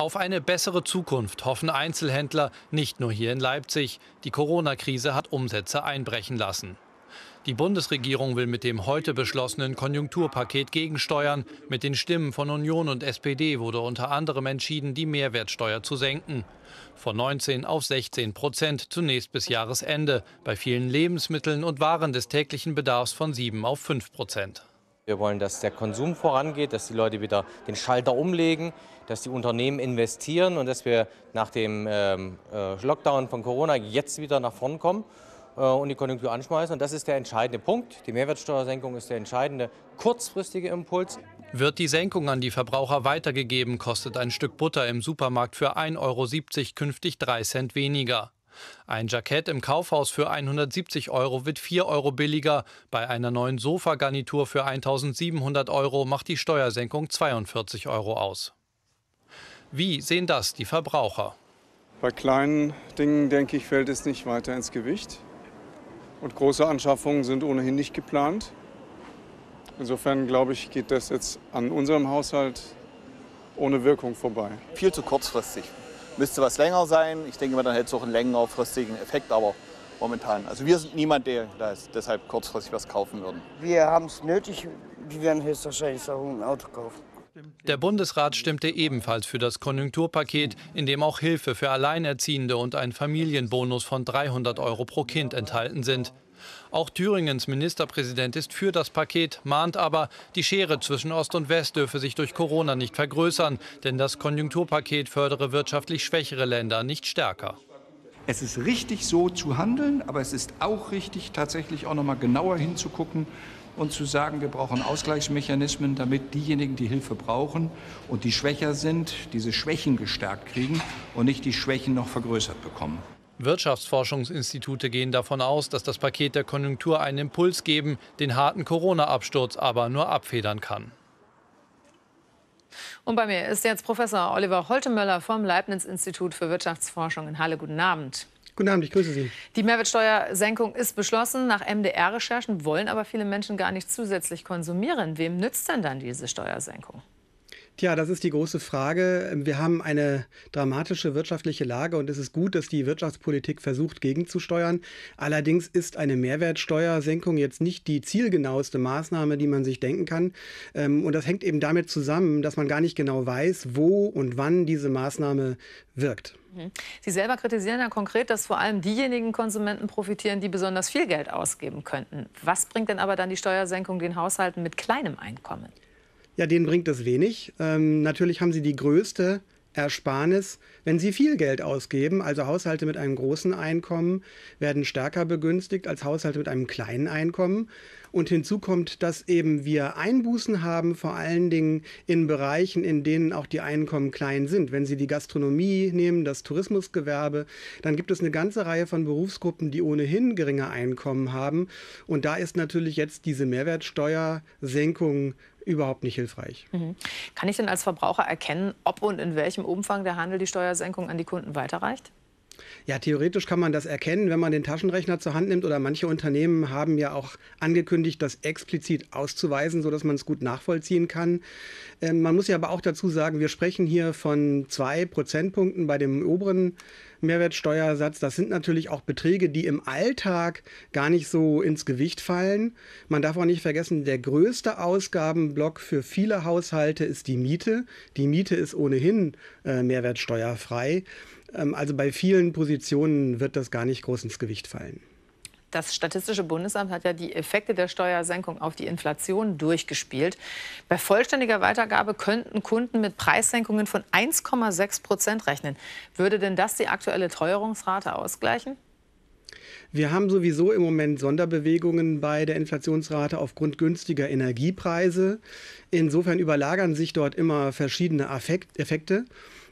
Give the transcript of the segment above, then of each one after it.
Auf eine bessere Zukunft hoffen Einzelhändler nicht nur hier in Leipzig. Die Corona-Krise hat Umsätze einbrechen lassen. Die Bundesregierung will mit dem heute beschlossenen Konjunkturpaket gegensteuern. Mit den Stimmen von Union und SPD wurde unter anderem entschieden, die Mehrwertsteuer zu senken. Von 19 auf 16 Prozent zunächst bis Jahresende, bei vielen Lebensmitteln und Waren des täglichen Bedarfs von 7 auf 5 Prozent. Wir wollen, dass der Konsum vorangeht, dass die Leute wieder den Schalter umlegen, dass die Unternehmen investieren und dass wir nach dem ähm, äh, Lockdown von Corona jetzt wieder nach vorn kommen äh, und die Konjunktur anschmeißen. Und das ist der entscheidende Punkt. Die Mehrwertsteuersenkung ist der entscheidende kurzfristige Impuls. Wird die Senkung an die Verbraucher weitergegeben, kostet ein Stück Butter im Supermarkt für 1,70 Euro künftig 3 Cent weniger. Ein Jackett im Kaufhaus für 170 Euro wird 4 Euro billiger. Bei einer neuen Sofagarnitur für 1700 Euro macht die Steuersenkung 42 Euro aus. Wie sehen das die Verbraucher? Bei kleinen Dingen, denke ich, fällt es nicht weiter ins Gewicht. Und große Anschaffungen sind ohnehin nicht geplant. Insofern, glaube ich, geht das jetzt an unserem Haushalt ohne Wirkung vorbei. Viel zu kurzfristig. Müsste was länger sein. Ich denke mal, dann hätte es auch einen längerfristigen Effekt, aber momentan. Also wir sind niemand, der deshalb kurzfristig was kaufen würden. Wir haben es nötig, wir werden höchstwahrscheinlich auch ein Auto kaufen. Der Bundesrat stimmte ebenfalls für das Konjunkturpaket, in dem auch Hilfe für Alleinerziehende und ein Familienbonus von 300 Euro pro Kind enthalten sind. Auch Thüringens Ministerpräsident ist für das Paket, mahnt aber, die Schere zwischen Ost und West dürfe sich durch Corona nicht vergrößern, denn das Konjunkturpaket fördere wirtschaftlich schwächere Länder nicht stärker. Es ist richtig, so zu handeln, aber es ist auch richtig, tatsächlich auch noch mal genauer hinzugucken und zu sagen, wir brauchen Ausgleichsmechanismen, damit diejenigen, die Hilfe brauchen und die schwächer sind, diese Schwächen gestärkt kriegen und nicht die Schwächen noch vergrößert bekommen. Wirtschaftsforschungsinstitute gehen davon aus, dass das Paket der Konjunktur einen Impuls geben, den harten Corona-Absturz aber nur abfedern kann. Und bei mir ist jetzt Professor Oliver Holtemöller vom Leibniz-Institut für Wirtschaftsforschung in Halle. Guten Abend. Guten Abend, ich grüße Sie. Die Mehrwertsteuersenkung ist beschlossen. Nach MDR-Recherchen wollen aber viele Menschen gar nicht zusätzlich konsumieren. Wem nützt denn dann diese Steuersenkung? Tja, das ist die große Frage. Wir haben eine dramatische wirtschaftliche Lage und es ist gut, dass die Wirtschaftspolitik versucht, gegenzusteuern. Allerdings ist eine Mehrwertsteuersenkung jetzt nicht die zielgenaueste Maßnahme, die man sich denken kann. Ähm, und das hängt eben damit zusammen, dass man gar nicht genau weiß, wo und wann diese Maßnahme wirkt. Mhm. Sie selber kritisieren ja konkret, dass vor allem diejenigen Konsumenten profitieren, die besonders viel Geld ausgeben könnten. Was bringt denn aber dann die Steuersenkung den Haushalten mit kleinem Einkommen? ja, denen bringt es wenig. Ähm, natürlich haben sie die größte Ersparnis, wenn sie viel Geld ausgeben. Also Haushalte mit einem großen Einkommen werden stärker begünstigt als Haushalte mit einem kleinen Einkommen. Und hinzu kommt, dass eben wir Einbußen haben, vor allen Dingen in Bereichen, in denen auch die Einkommen klein sind. Wenn Sie die Gastronomie nehmen, das Tourismusgewerbe, dann gibt es eine ganze Reihe von Berufsgruppen, die ohnehin geringe Einkommen haben. Und da ist natürlich jetzt diese Mehrwertsteuersenkung überhaupt nicht hilfreich. Mhm. Kann ich denn als Verbraucher erkennen, ob und in welchem Umfang der Handel die Steuersenkung an die Kunden weiterreicht? Ja, theoretisch kann man das erkennen, wenn man den Taschenrechner zur Hand nimmt oder manche Unternehmen haben ja auch angekündigt, das explizit auszuweisen, sodass man es gut nachvollziehen kann. Ähm, man muss ja aber auch dazu sagen, wir sprechen hier von zwei Prozentpunkten bei dem oberen Mehrwertsteuersatz. Das sind natürlich auch Beträge, die im Alltag gar nicht so ins Gewicht fallen. Man darf auch nicht vergessen, der größte Ausgabenblock für viele Haushalte ist die Miete. Die Miete ist ohnehin äh, mehrwertsteuerfrei. Ähm, also bei vielen Positionen wird das gar nicht groß ins Gewicht fallen. Das Statistische Bundesamt hat ja die Effekte der Steuersenkung auf die Inflation durchgespielt. Bei vollständiger Weitergabe könnten Kunden mit Preissenkungen von 1,6 Prozent rechnen. Würde denn das die aktuelle Teuerungsrate ausgleichen? Wir haben sowieso im Moment Sonderbewegungen bei der Inflationsrate aufgrund günstiger Energiepreise. Insofern überlagern sich dort immer verschiedene Affekt Effekte.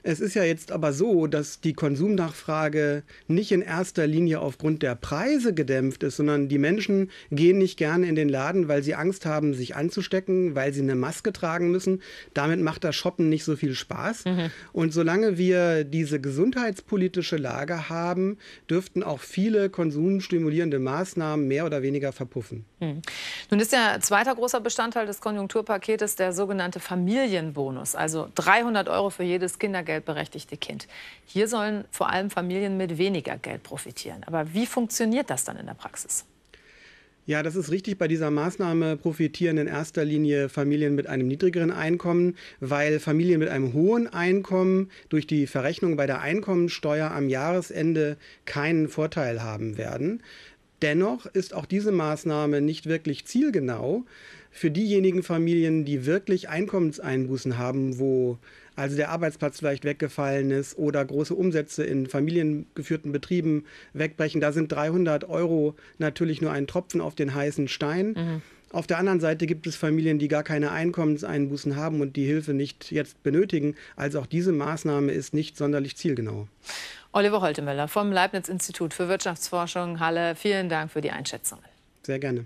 Es ist ja jetzt aber so, dass die Konsumnachfrage nicht in erster Linie aufgrund der Preise gedämpft ist, sondern die Menschen gehen nicht gerne in den Laden, weil sie Angst haben, sich anzustecken, weil sie eine Maske tragen müssen. Damit macht das Shoppen nicht so viel Spaß. Mhm. Und solange wir diese gesundheitspolitische Lage haben, dürften auch viele konsumstimulierende Maßnahmen mehr oder weniger verpuffen. Mhm. Nun ist ja zweiter großer Bestandteil des Konjunkturpaketes der sogenannte Familienbonus, also 300 Euro für jedes Kindergeld kindergeldberechtigte Kind. Hier sollen vor allem Familien mit weniger Geld profitieren. Aber wie funktioniert das dann in der Praxis? Ja, das ist richtig. Bei dieser Maßnahme profitieren in erster Linie Familien mit einem niedrigeren Einkommen, weil Familien mit einem hohen Einkommen durch die Verrechnung bei der Einkommensteuer am Jahresende keinen Vorteil haben werden. Dennoch ist auch diese Maßnahme nicht wirklich zielgenau für diejenigen Familien, die wirklich Einkommenseinbußen haben, wo also der Arbeitsplatz vielleicht weggefallen ist oder große Umsätze in familiengeführten Betrieben wegbrechen. Da sind 300 Euro natürlich nur ein Tropfen auf den heißen Stein. Mhm. Auf der anderen Seite gibt es Familien, die gar keine Einkommenseinbußen haben und die Hilfe nicht jetzt benötigen. Also auch diese Maßnahme ist nicht sonderlich zielgenau. Oliver Holtemöller vom Leibniz Institut für Wirtschaftsforschung Halle, vielen Dank für die Einschätzung. Sehr gerne.